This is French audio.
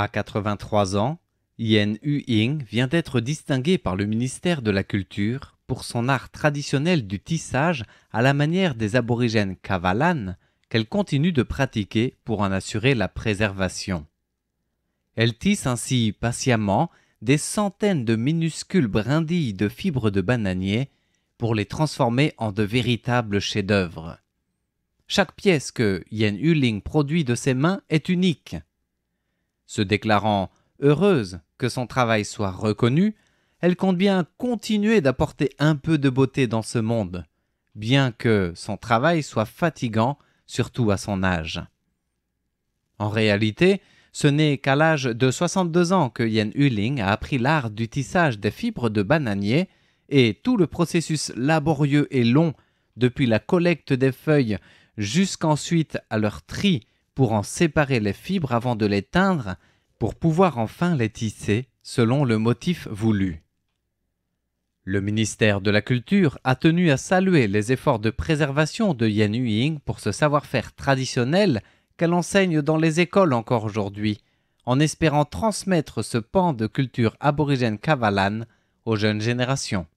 À 83 ans, Yen Hu ying vient d'être distinguée par le ministère de la Culture pour son art traditionnel du tissage à la manière des aborigènes Kavalan qu'elle continue de pratiquer pour en assurer la préservation. Elle tisse ainsi patiemment des centaines de minuscules brindilles de fibres de bananier pour les transformer en de véritables chefs-d'œuvre. Chaque pièce que Yen Ling produit de ses mains est unique. Se déclarant heureuse que son travail soit reconnu, elle compte bien continuer d'apporter un peu de beauté dans ce monde, bien que son travail soit fatigant, surtout à son âge. En réalité, ce n'est qu'à l'âge de 62 ans que Yen Huling a appris l'art du tissage des fibres de bananier, et tout le processus laborieux et long, depuis la collecte des feuilles jusqu'ensuite à leur tri pour en séparer les fibres avant de les teindre pour pouvoir enfin les tisser selon le motif voulu. Le ministère de la Culture a tenu à saluer les efforts de préservation de Yan Ying pour ce savoir-faire traditionnel qu'elle enseigne dans les écoles encore aujourd'hui, en espérant transmettre ce pan de culture aborigène kavalane aux jeunes générations.